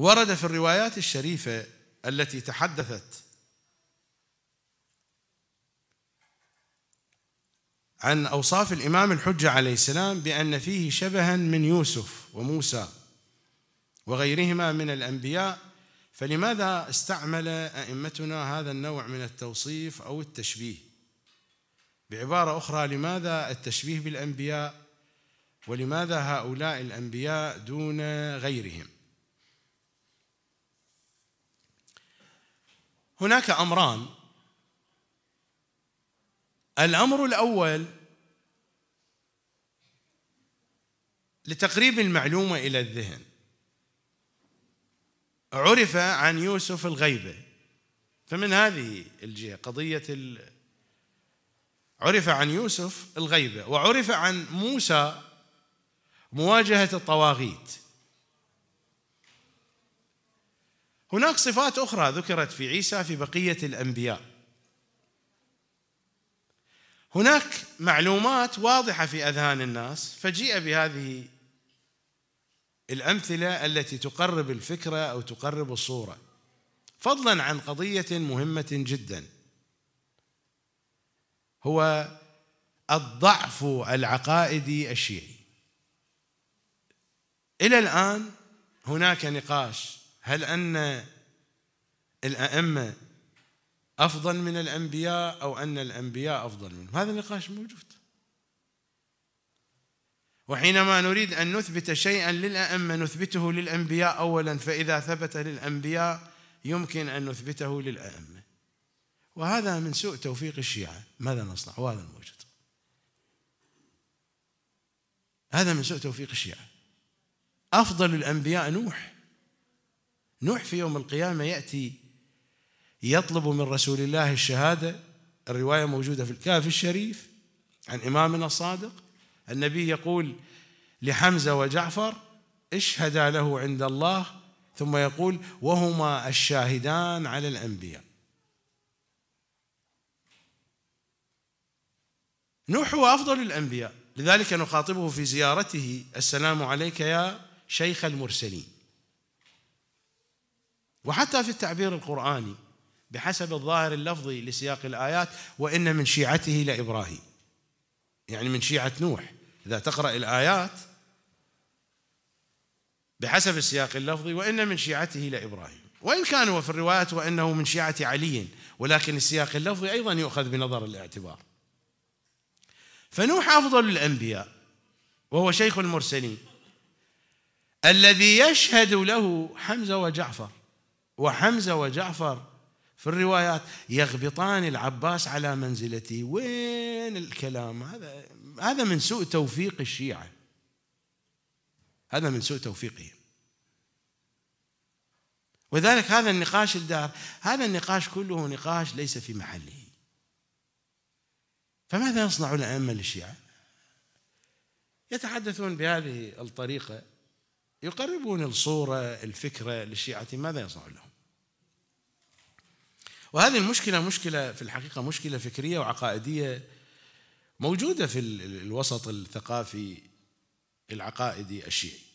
ورد في الروايات الشريفة التي تحدثت عن أوصاف الإمام الحجة عليه السلام بأن فيه شبها من يوسف وموسى وغيرهما من الأنبياء فلماذا استعمل أئمتنا هذا النوع من التوصيف أو التشبيه بعبارة أخرى لماذا التشبيه بالأنبياء ولماذا هؤلاء الأنبياء دون غيرهم هناك امران الامر الاول لتقريب المعلومه الى الذهن عرف عن يوسف الغيبه فمن هذه الجهه قضيه ال... عرف عن يوسف الغيبه وعرف عن موسى مواجهه الطواغيت هناك صفات أخرى ذكرت في عيسى في بقية الأنبياء هناك معلومات واضحة في أذهان الناس فجيء بهذه الأمثلة التي تقرب الفكرة أو تقرب الصورة فضلا عن قضية مهمة جدا هو الضعف العقائدي الشيعي إلى الآن هناك نقاش هل أن الأئمة أفضل من الأنبياء أو أن الأنبياء أفضل منهم هذا النقاش موجود وحينما نريد أن نثبت شيئا للأئمة نثبته للأنبياء أولا فإذا ثبت للأنبياء يمكن أن نثبته للأئمة وهذا من سوء توفيق الشيعة ماذا نصنع وهذا الموجود هذا من سوء توفيق الشيعة أفضل الأنبياء نوح نوح في يوم القيامة يأتي يطلب من رسول الله الشهادة الرواية موجودة في الكهف الشريف عن إمامنا الصادق النبي يقول لحمزة وجعفر اشهدا له عند الله ثم يقول وهما الشاهدان على الأنبياء نوح هو أفضل الأنبياء لذلك نخاطبه في زيارته السلام عليك يا شيخ المرسلين وحتى في التعبير القرآني بحسب الظاهر اللفظي لسياق الآيات وإن من شيعته لإبراهيم يعني من شيعة نوح إذا تقرأ الآيات بحسب السياق اللفظي وإن من شيعته لإبراهيم وإن كان هو في الروايات وإنه من شيعة علي ولكن السياق اللفظي أيضا يؤخذ بنظر الاعتبار فنوح أفضل الأنبياء وهو شيخ المرسلين الذي يشهد له حمزة وجعفر وحمزة وجعفر في الروايات يغبطان العباس على منزلته وين الكلام هذا هذا من سوء توفيق الشيعة هذا من سوء توفيقهم وذلك هذا النقاش الدار هذا النقاش كله نقاش ليس في محله فماذا يصنع الأئمة للشيعة يتحدثون بهذه الطريقة يقربون الصورة الفكرة للشيعة ماذا يصنع لهم وهذه المشكلة مشكلة في الحقيقة مشكلة فكرية وعقائدية موجودة في الوسط الثقافي العقائدي الشيعي